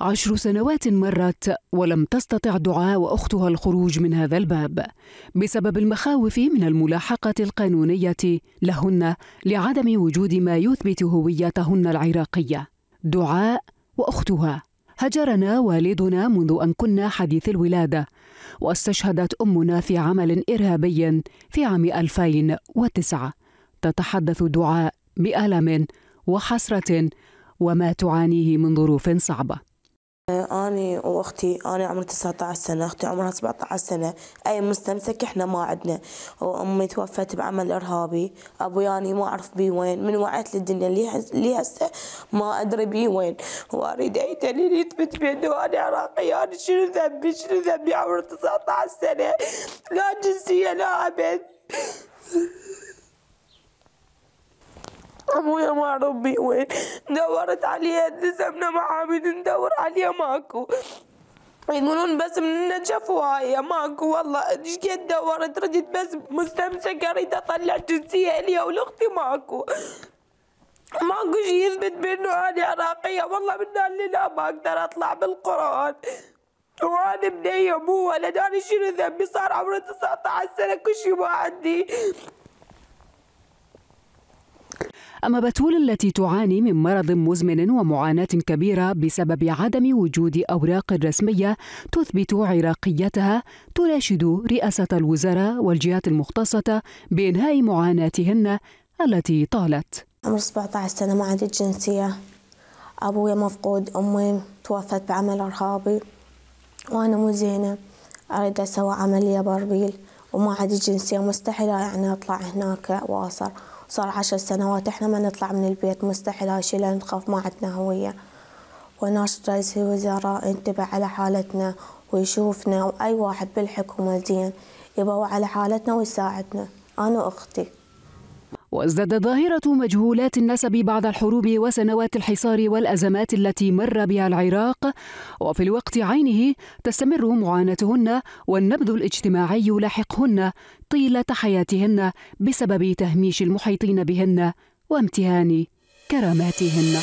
عشر سنوات مرت ولم تستطع دعاء واختها الخروج من هذا الباب بسبب المخاوف من الملاحقه القانونيه لهن لعدم وجود ما يثبت هويتهن العراقيه دعاء واختها هجرنا والدنا منذ ان كنا حديث الولاده واستشهدت امنا في عمل ارهابي في عام 2009 تتحدث دعاء بالم وحسره وما تعانيه من ظروف صعبه أنا وأختي أنا عمري 19 سنة أختي عمرها 17 سنة أي مستمسك إحنا ما عدنا وأمي توفت بعمل إرهابي أبوياني ما أعرف بي وين من وعيت للدنيا اللي هسه ما أدري بي وين وأريد أي دليل يثبت بأنه أنا عراقي أنا شنو ذنبي شنو ذنبي عمري 19 سنة لا جنسية لا أبد أبويا ما ربي وين دورت عليها لسبنا مع عبيد ندور عليها ماكو يقولون بس من النجف وهاي ماكو والله ايش قد دورت رديت بس مستمسكه اريد اطلع جنسيه لي ولاختي ماكو ماكو شيء يثبت بانه انا عراقيه والله من اللي لا ما اقدر اطلع بالقران وانا بنيه مو ولد انا شنو ذنبي صار عمري 19 سنه كل شيء ما عندي أما بتول التي تعاني من مرض مزمن ومعاناة كبيرة بسبب عدم وجود أوراق رسمية تثبت عراقيتها تراشد رئاسة الوزراء والجهات المختصة بإنهاء معاناتهن التي طالت عمر 17 سنة ما عندي جنسية أبويا مفقود أمي توفت بعمل إرهابي وأنا مو زينة أريد أسوي عملية بربيل وما عندي جنسية مستحيلة يعني أطلع هناك وأصر صار عشر سنوات احنا ما نطلع من البيت مستحيل هاي الشي لان نخاف ما عندنا هوية وناشط رئيس الوزراء انتبه على حالتنا ويشوفنا وأي واحد بالحكومة زين يبوا على حالتنا ويساعدنا أنا وأختي وازدادت ظاهرة مجهولات النسب بعد الحروب وسنوات الحصار والأزمات التي مر بها العراق وفي الوقت عينه تستمر معاناتهن والنبذ الاجتماعي لاحقهن طيلة حياتهن بسبب تهميش المحيطين بهن وامتهان كراماتهن